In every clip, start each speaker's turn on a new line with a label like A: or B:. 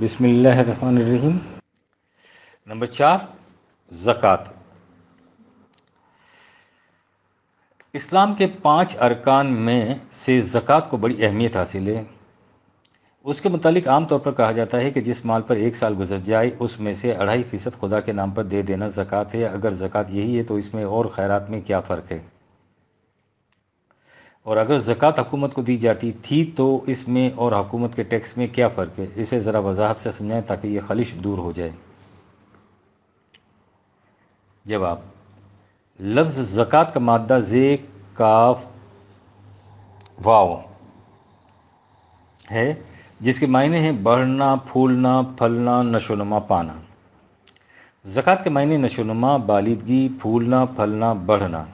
A: बिसमीम नंबर चार ज़क़़त इस्लाम के पांच अरकान में से ज़क़़त को बड़ी अहमियत हासिल है उसके मतलब आमतौर पर कहा जाता है कि जिस माल पर एक साल गुजर जाए उसमें से अढ़ाई फ़ीसद खुदा के नाम पर दे देना ज़क़़त है अगर ज़क़़त यही है तो इसमें और खैरात में क्या फ़र्क है और अगर ज़क़़त हकूमत को दी जाती थी तो इसमें और हकूमत के टैक्स में क्या फ़र्क है इसे ज़रा वजाहत से समझाएं ताकि ये खलिश दूर हो जाए जवाब लफ्ज़ ज़क़़त का मादा जे काफ वाव है जिसके मायने हैं बढ़ना फूलना फलना नशोनुमा पाना ज़क़़त के मायने नशोनुमा बालिदगी फूलना फलना बढ़ना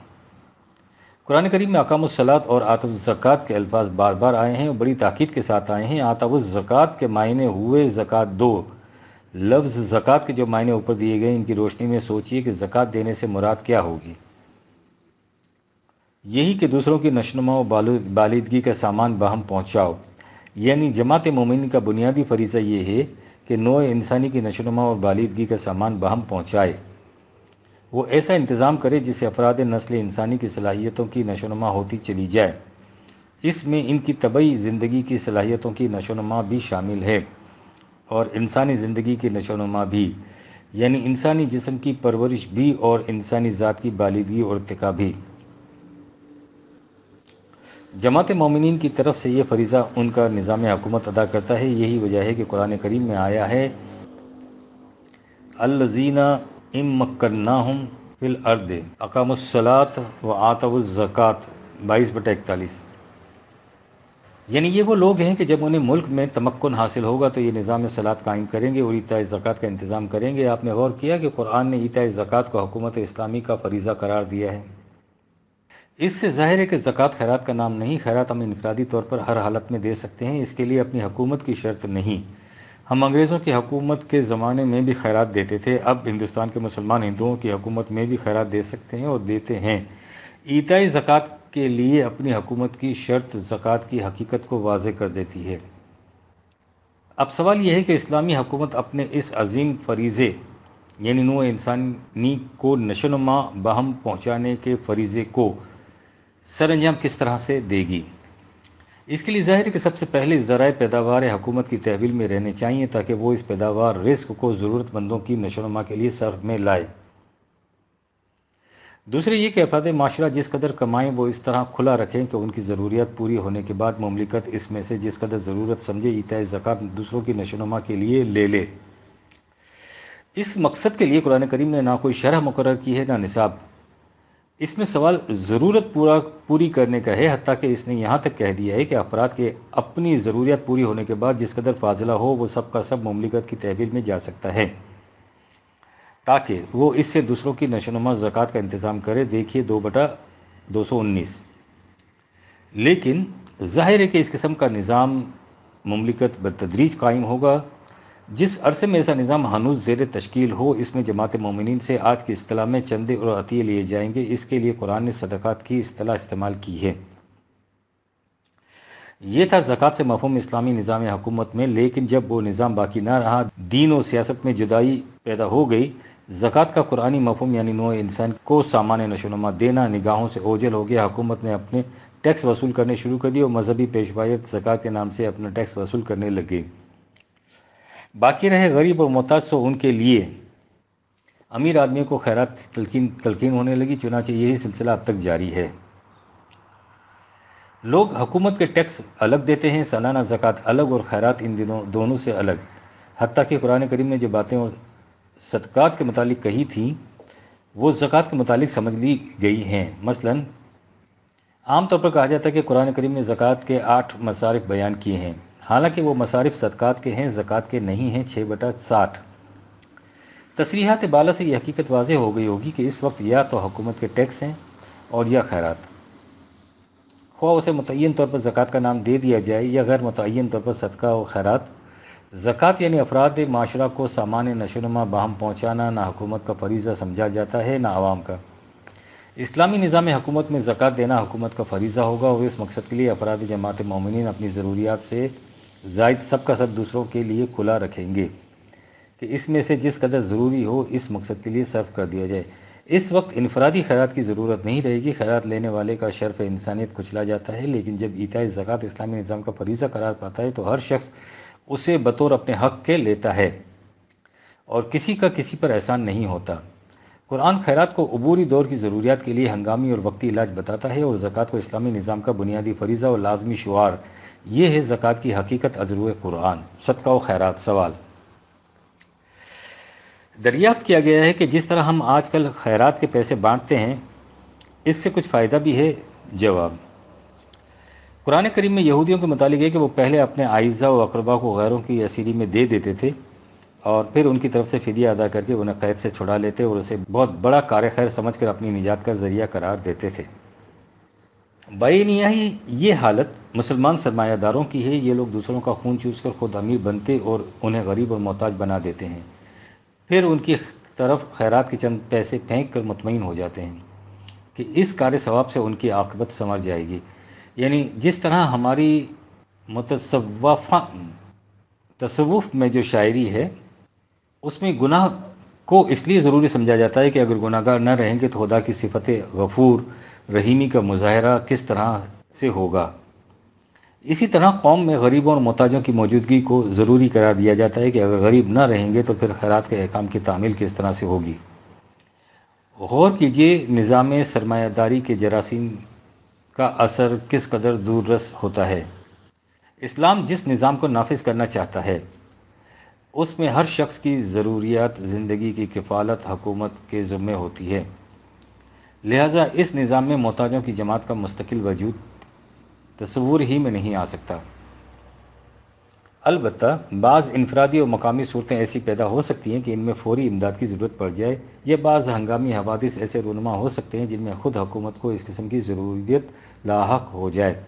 A: कुरान करीम में अकामसलात और आतव ज़क़ात के अल्फाज बार बार आए हैं और बड़ी ताक़द के साथ आए हैं आतव ज़क़ात के मायने हुए ज़क़़त दो लफ्ज़ ज़क़़त के जो मायने ऊपर दिए गए इनकी रोशनी में सोचिए कि ज़क़़त देने से मुराद क्या होगी यही कि दूसरों की नशनुमा बालिदगी का सामान बहम पहुँचाओ यानी जमात ममिन का बुनियादी फरीज़ा ये है कि नौ इंसानी की नशोनुमा और बालिदगी का सामान बहम पहुँचाए वो ऐसा इंतज़ाम करे जिससे अपराध नस्ल इंसानी की सलाहियतों की नशोनमा होती चली जाए इसमें इनकी तबई ज़िंदगी की सलाहियतों की नशोनमा भी शामिल है और इंसानी ज़िंदगी की नशोनमा भी यानी इंसानी जिसम की परवरिश भी और इंसानी ज़ात की बालिदगी और इरतका भी जमात ममिन की तरफ से ये फरीज़ा उनका निज़ाम हुकूमत अदा करता है यही वजह है कि कुरान करीम में आया है अलजीना इम मक्कर ना हम फिल अर्द अकामसलात व आतवज़क़ात बाईस बटा इकतालीस यानी ये वो लोग हैं कि जब उन्हें मुल्क में तमक्न हासिल होगा तो ये निज़ाम सलात कायम करेंगे और ईता जक़ात का इंतज़ाम करेंगे आपने गौर किया कि कुरान ने ईता जक़ात को हुकूमत इस्लामी का फरीज़ा करार दिया है इससे ज़ाहिर है कि ज़क़़त खैरात का नाम नहीं खैरात हम इनफरादी तौर पर हर हालत में दे सकते हैं इसके लिए अपनी हुकूमत की शर्त नहीं हम अंग्रेज़ों की हकूमत के ज़माने में भी खैरात देते थे अब हिंदुस्तान के मुसलमान हिंदुओं की हकूमत में भी खैरात दे सकते हैं और देते हैं ईताई ज़क़़त के लिए अपनी हकूमत की शर्त ज़क़़त की हकीकत को वाज कर देती है अब सवाल यह है कि इस्लामी हकूमत अपने इस अजीम फरीज़े यानी नो इंसानी को नशोनुमा बहम पहुँचाने के फरीज़े को अंजाम किस तरह से देगी इसके लिए जाहिर है कि सबसे पहले ज़रा पैदावार हुकूमत की तहवील में रहने चाहिए ताकि वो इस पैदावार रिस्क को ज़रूरतमंदों की नशोनमा के लिए सर में लाए दूसरी ये कि अफाद माशरा जिस कदर कमाएँ वो इस तरह खुला रखें कि उनकी ज़रूरियात पूरी होने के बाद ममलिकत इसमें से जिस कदर ज़रूरत समझे इतः ज़क़ात दूसरों की नशोनमा के लिए ले ले इस मकसद के लिए कुरान करीम ने ना कोई शरह मुकर की है ना निसाब इसमें सवाल ज़रूरत पूरा पूरी करने का है हती कि इसने यहाँ तक कह दिया है कि अफराद के अपनी ज़रूरियात पूरी होने के बाद जिस कदर फाजिला हो वो सब सब ममलिकत की तहवील में जा सकता है ताकि वो इससे दूसरों की नशोनुमा ज़क़़त का इंतज़ाम करे देखिए दो बटा दो सौ उन्नीस लेकिन जाहिर है कि इस किस्म का निज़ाम ममलिकत बदतदरीज कायम होगा जिस अरसे में ऐसा निज़ाम हानूज जेर तश्कील हो इसमें जमात ममिन से आज की असलाह में चंदे और अतिये लिए जाएंगे इसके लिए कुरान ने सदक़ात की असलाह इस्तेमाल की है ये था ज़क़़त से मफहम इस्लामी निज़ाम हुकूमत में लेकिन जब वो निज़ाम बाकी ना रहा दीन और सियासत में जुदाई पैदा हो गई ज़क़़त का कुरानी मफहम यानी नो इंसान को सामान्य नशोनमा देना निगाहों से ओझल हो गया हुकूमत ने अपने टैक्स वसूल करने शुरू कर दिए और मजहबी पेशवाइत ज़क़़त के नाम से अपना टैक्स वसूल करने लगे बाकी रहे गरीब और मोहताज तो उनके लिए अमीर आदमी को खैरत तलकिन तलकिन होने लगी चुनाचे यही सिलसिला अब तक जारी है लोग हुकूमत के टैक्स अलग देते हैं सालाना ज़क़ात अलग और खैरत इन दिनों दोनों से अलग हती कि कुरान करीम ने जो बातें और सदक़ात के मतलब कही थी वो जक़ात के मतलब समझ ली गई हैं मसलन आमतौर पर कहा जाता है कि कुरान करीम ने जक़ात के आठ मसारफ बयान किए हैं हालांकि वो मसारिफ सदक़ात के हैं ज़क़़त के नहीं हैं छः बटा साठ तसरीहत बाला से ये हकीकत वाज हो गई होगी कि इस वक्त या तो हुकूमत के टैक्स हैं और या खैरात ख्वा उसे मुतिन तौर पर ज़क़़त का नाम दे दिया जाए या गैर मुतन तौर पर सदका और खैरात ज़क़़त यानी अफराद माशरा को सामान्य नशोनमा बहम पहुँचाना ना हुकूमत का फरीज़ा समझा जाता है ना आवाम का इस्लामी निज़ाम हुकूमत में ज़क़़त देना हुकूमत का फरीज़ा होगा और इस मकसद के लिए अफराद जमात ममिन अपनी ज़रूरियात से जायद सब का सब दूसरों के लिए खुला रखेंगे कि इसमें से जिस कदर ज़रूरी हो इस मकसद के लिए सर्व कर दिया जाए इस वक्त इनफरादी खैरात की ज़रूरत नहीं रहेगी खैरात लेने वाले का शर्फ इंसानियत कुचला जाता है लेकिन जब इताई ज़क़़त इस्लामी निज़ाम का फरीज़ा करार पाता है तो हर शख्स उसे बतौर अपने हक़ के लेता है और किसी का किसी पर एहसान नहीं होता कुरान खैरात को अबूरी दौर की ज़रूरियात के लिए हंगामी और वक्ती इलाज बताता है और ज़क़़त को इस्लामी निज़ाम का बुनियादी फरीज़ा और लाजमी शुार ये है ज़क़़त की हकीकत अजरू कुरान सदका व खैरत सवाल दरियाफ्त किया गया है कि जिस तरह हम आजकल खैरात के पैसे बांटते हैं इससे कुछ फ़ायदा भी है जवाब कुरान करीम में यहूदियों के मतलब है कि वो पहले अपने आयज़ा व अकरबा को गैरों की असीरी में दे देते थे और फिर उनकी तरफ से फ़िदिया अदा करके उन्हें कैद से छुड़ा लेते और उसे बहुत बड़ा कार खैर समझ कर अपनी निजात का ज़रिया करार देते थे बैनियाही ये हालत मुसलमान सरमायादारों की है ये लोग दूसरों का खून चूस कर खुद अमीर बनते और उन्हें गरीब और मोहताज बना देते हैं फिर उनकी तरफ खैरात के चंद पैसे फेंक कर मुतमिन हो जाते हैं कि इस कार्य सवाब से उनकी आकबत संवर जाएगी यानी जिस तरह हमारी मुतसवफ़ा तसवुफ़ में जो शायरी है उसमें गुनाह को इसलिए ज़रूरी समझा जाता है कि अगर गुनाहगार न रहेंगे तो खुदा की सिफत गफूर रहीमी का मुजाहरा किस तरह से होगा इसी तरह कौम में गरीबों और मोहताजों की मौजूदगी को ज़रूरी करार दिया जाता है कि अगर गरीब ना रहेंगे तो फिर खैरात के अहकाम की तामील किस तरह से होगी गौर कीजिए निज़ाम सरमायादारी के जरासीम का असर किस कदर दूरस होता है इस्लाम जिस निज़ाम को नाफिज करना चाहता है उसमें हर शख्स की ज़रूरियात ज़िंदगी की किफ़ालत हकूमत के ज़ुम्मे होती है लिहाजा इस निज़ाम में मोहताजों की जमात का मुस्तकिल वजूद तस्वूर ही में नहीं आ सकता अलबत् बाज़ इनफरादी और मकामी सूरतें ऐसी पैदा हो सकती हैं कि इनमें फ़ौरी इमदाद की ज़रूरत पड़ जाए या बाज़ हंगामी हवादिस ऐसे रूनमा हो सकते हैं जिनमें ख़ुद हकूमत को इस किस्म की ज़रूरियत लाक हो जाए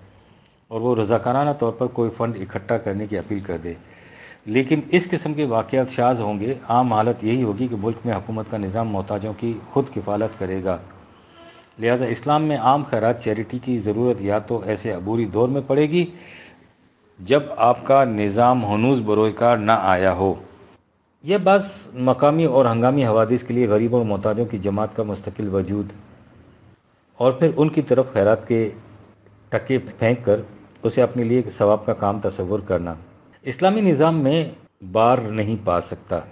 A: और वो रज़ाकाराना तौर पर कोई फ़ंड इकट्ठा करने की अपील कर दे लेकिन इस किस्म के वाक़ शाज होंगे आम हालत यही होगी कि मुल्क में हुकूमत का निज़ाम मोहताजों की खुद किफ़ालत करेगा लिहाजा इस्लाम में आम खैरात चैरिटी की ज़रूरत या तो ऐसे अबूरी दौर में पड़ेगी जब आपका निज़ाम हनूज बरोकार ना आया हो यह बस मकामी और हंगामी हवादिस के लिए गरीब और मोहताजों की जमात का मुस्तकिल वजूद और फिर उनकी तरफ खैरत के टके फेंक कर उसे अपने लिए एक सवाब का काम तस्वुर करना इस्लामी निज़ाम में बार नहीं पा सकता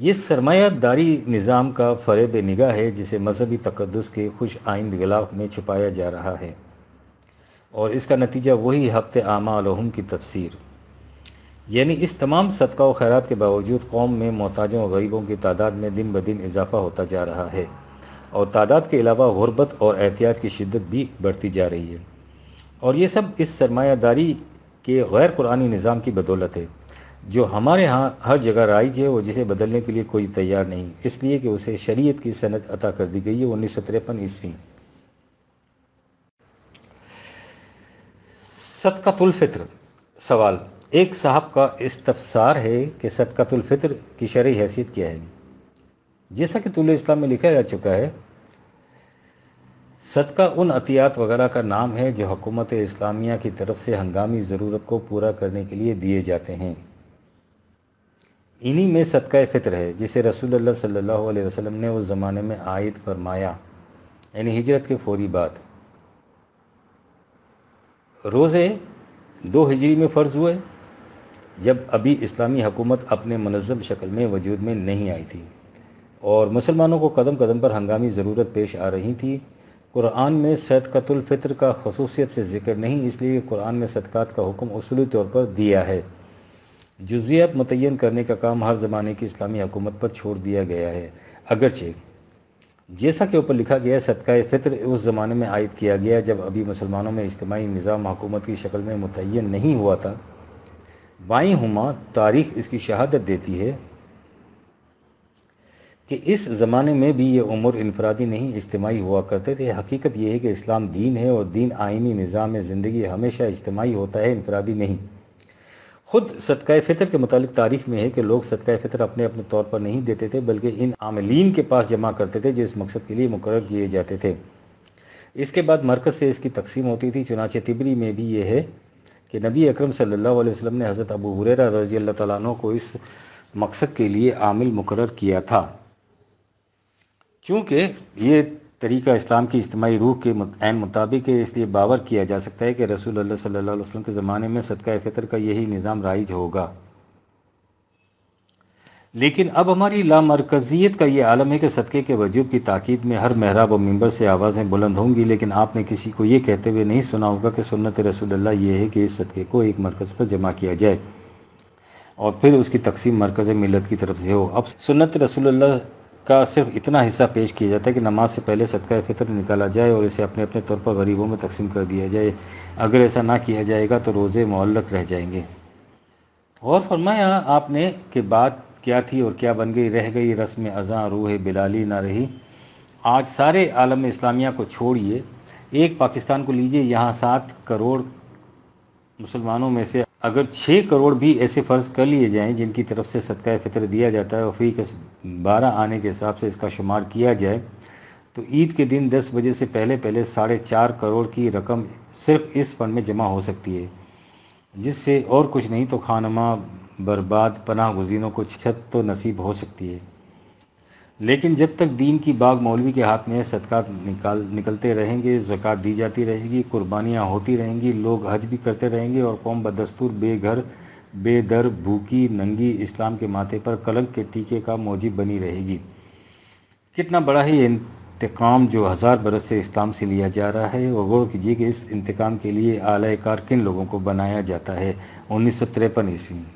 A: ये सरमायादारी निज़ाम का फरेब निगाह है जिसे मजहबी तकदस के खुश आइंद गलाफ में छुपाया जा रहा है और इसका नतीजा वही हफ्ते आमा की तफसीर यानी इस तमाम सदका व खैरत के बावजूद कौम में मोहताजों और गरीबों की तादाद में दिन ब दिन इजाफा होता जा रहा है और तादाद के अलावा गुरबत और एहतियात की शिद्दत भी बढ़ती जा रही है और ये सब इस सरमायादारी कि गैर कुरानी निज़ाम की बदौलत है जो हमारे यहाँ हर जगह राइज है और जिसे बदलने के लिए कोई तैयार नहीं इसलिए कि उसे शरीयत की सनत अता कर दी गई है उन्नीस सौ तिरपन ईस्वी सदकतुलफ़ितर सवाल एक साहब का इस्तफसार है कि सदकतुलफ़ितर की शर्य हैसियत क्या है जैसा कि तुल इस्लाम में लिखा जा चुका है सदका उन अतियात वगैरह का नाम है जो हकूमत इस्लामिया की तरफ से हंगामी ज़रूरत को पूरा करने के लिए दिए जाते हैं इन्हीं में सदका फ़ितर है जिसे रसूल सल्ला वसलम ने उस ज़माने में आयद फरमाया यानी हिजरत के फौरी बाद रोज़े दो हिजरी में फ़र्ज़ हुए जब अभी इस्लामी हुकूमत अपने मनज़म शक्ल में वजूद में नहीं आई थी और मुसलमानों को कदम कदम पर हंगामी ज़रूरत पेश आ रही थी कुरान में सदकतुल का खसूसियत से जिक्र नहीं इसलिए कुरान में सदक़ात का हुक्म असूली तौर पर दिया है जुजियात मुतन करने का काम हर ज़माने की इस्लामी हुकूमत पर छोड़ दिया गया है अगरचे जैसा के ऊपर लिखा गया सदका फितर उस ज़माने में आयद किया गया जब अभी मुसलमानों में इज्तमाही निज़ाम हकूमत की शक्ल में मुतन नहीं हुआ था बाई हुमा तारीख इसकी शहादत देती है कि इस ज़माने में भी ये उम्र इनफरादी नहीं इज्तमाही हुआ करते थे हकीकत यह है कि इस्लाम दीन है और दीन आइनी निज़ाम ज़िंदगी हमेशा इज्तमाही होता है इनफरादी नहीं खुद सदका फ़ितर के मतलब तारीख में है कि लोग सदका फ़ितर अपने अपने तौर पर नहीं देते थे बल्कि इन आमलिन के पास जमा करते थे जो इस मकसद के लिए मुकर किए जाते थे इसके बाद मरकज़ से इसकी तकसीम होती थी चुनाच तिबरी में भी ये है कि नबी अक्रम सल्लल्लाहु अलैहि ने हज़रत अबू हुररा रज़ी अल्लाह तु को इस मकसद के लिए आमिल मुकर किया था चूँकि ये तरीका इस्लाम की इज्तमी रूह के आन मुताबिक है इसलिए बावर किया जा सकता है कि रसूल सल्ला वसम के ज़माने में सदका फ़ितर का यही निज़ाम राइज होगा लेकिन अब हमारी लामरकज़ियत का ये आलम है कि सदक़े के वजूब की ताकीद में हर महराब और मंबर से आवाज़ें बुलंद होंगी लेकिन आपने किसी को ये कहते हुए नहीं सुना होगा कि सुन्नत रसूलुल्लाह ये है कि इस सदक़े को एक मरकज़ पर जमा किया जाए और फिर उसकी तकसीम मरकज़ मिलत की तरफ से हो अब सुनत रसूलुल्लाह का सिर्फ इतना हिस्सा पेश किया जाता है कि नमाज से पहले सदका फितर निकाला जाए और इसे अपने अपने तौर पर गरीबों में तकसीम कर दिया जाए अगर ऐसा ना किया जाएगा तो रोज़े मौलक रह जाएंगे और फरमाया आपने कि बात क्या थी और क्या बन गई रह गई रस्म अज़ा रूह बिलाली ना रही आज सारे आलम इस्लामिया को छोड़िए एक पाकिस्तान को लीजिए यहाँ सात करोड़ मुसलमानों में से अगर छः करोड़ भी ऐसे फ़र्ज़ कर लिए जाएं जिनकी तरफ से सदका फ़ितर दिया जाता है और फी कस बारह आने के हिसाब से इसका शुमार किया जाए तो ईद के दिन दस बजे से पहले पहले साढ़े चार करोड़ की रकम सिर्फ इस फंड में जमा हो सकती है जिससे और कुछ नहीं तो खानमा बर्बाद पनाह गुजीनों को छत तो नसीब हो सकती है लेकिन जब तक दीन की बाग मौलवी के हाथ में सदका निकाल निकलते रहेंगे ज़क़़ात दी जाती रहेगी कुर्बानियाँ होती रहेंगी लोग हज भी करते रहेंगे और कौम बदस्तूर बेघर बेदर भूखी नंगी इस्लाम के माथे पर कलंक के टीके का मौजिब बनी रहेगी कितना बड़ा ही इंतकाम जो हज़ार बरस से इस्लाम से लिया जा रहा है और गौर कीजिए कि इस इंतकाम के लिए आलाकार किन लोगों को बनाया जाता है उन्नीस सौ तिरपन ईस्वी में